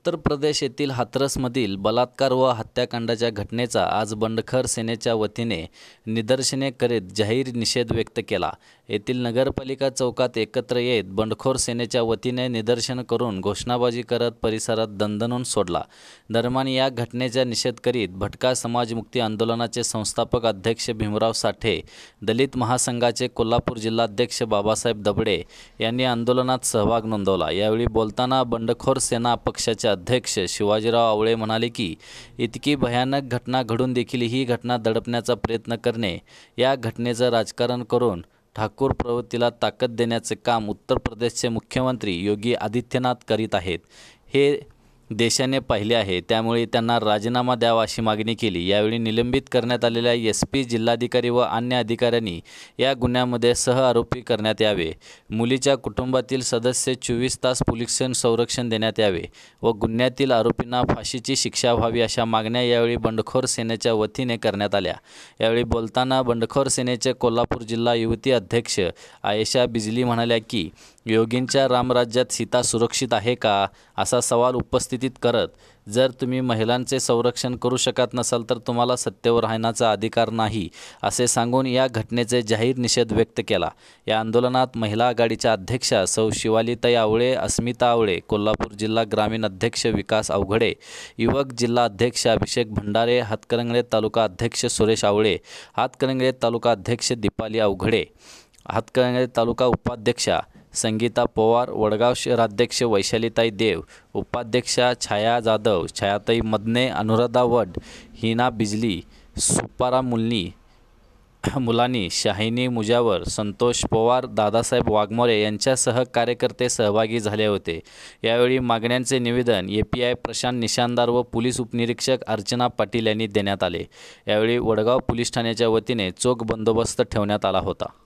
उत्तर प्रदेश येथील हाथरसमधील बलात्कार व हत्याकांडाच्या घटनेचा आज बंडखर सेनेच्या वतीने निदर्शने करीत जाहीर निषेध व्यक्त केला येथील नगरपालिका चौकात एकत्र येत बंडखोर सेनेच्या वतीने निदर्शन करून घोषणाबाजी करत परिसरात दणदणून सोडला दरम्यान या घटनेचा निषेध करीत भटका समाजमुक्ती आंदोलनाचे संस्थापक अध्यक्ष भीमराव साठे दलित महासंघाचे कोल्हापूर जिल्हाध्यक्ष बाबासाहेब दबडे यांनी आंदोलनात सहभाग नोंदवला यावेळी बोलताना बंडखोर सेना पक्षाचे अध्यक्ष शिवाजीराव आवळे म्हणाले की इतकी भयानक घटना घडून देखील ही घटना दडपण्याचा प्रयत्न करणे या घटनेचं राजकारण करून ठाकूर प्रवृत्तीला ताकद देण्याचे काम उत्तर प्रदेशचे मुख्यमंत्री योगी आदित्यनाथ करीत आहेत हे देशाने पाहिले आहे त्यामुळे त्यांना राजीनामा द्यावा अशी मागणी केली यावेळी निलंबित करण्यात आलेल्या एस पी जिल्हाधिकारी व अन्य अधिकाऱ्यांनी या गुन्ह्यामध्ये सह आरोपी करण्यात यावे मुलीच्या कुटुंबातील सदस्य चोवीस तास पोलीस संरक्षण देण्यात यावे व गुन्ह्यातील आरोपींना फाशीची शिक्षा व्हावी अशा मागण्या यावेळी बंडखोर सेनेच्या वतीने करण्यात आल्या यावेळी बोलताना बंडखोर सेनेचे कोल्हापूर जिल्हा युवती अध्यक्ष आयशा बिजली म्हणाल्या की योगींच्या रामराज्यात सीता सुरक्षित आहे का असा सवाल उपस्थितीत करत जर तुम्ही महिलांचे संरक्षण करू शकत नसाल तर तुम्हाला सत्तेवर राहण्याचा अधिकार नाही असे सांगून या घटनेचे जाहीर निषेध व्यक्त केला या आंदोलनात महिला आघाडीच्या अध्यक्षा सौ शिवालीताई आवळे अस्मिता आवळे कोल्हापूर जिल्हा ग्रामीण अध्यक्ष विकास अवघडे युवक जिल्हा अध्यक्ष अभिषेक भंडारे हातकरंगळे तालुका अध्यक्ष सुरेश आवळे हातकरंगळे तालुका अध्यक्ष दीपाली अवघडे हातकणंगले तालुका उपाध्यक्षा संगीता पवार वडगाव शहराध्यक्ष वैशालीताई देव उपाध्यक्षा छाया जाधव छायाताई मदने अनुराधा वड हिना बिजली सुपारा मुलनी मुलानी शाहिनी मुजावर संतोष पवार दादासाहेब वाघमोरे यांच्यासह कार्यकर्ते सहभागी झाले होते यावेळी मागण्यांचे निवेदन A P I Prashant Nishandar व पोलीस उपनिरीक्षक अर्चना पाटील यांनी देण्यात आले यावेळी वडगाव पोलीस ठाण्याच्या वतीने चोख बंदोबस्त ठेवण्यात आला होता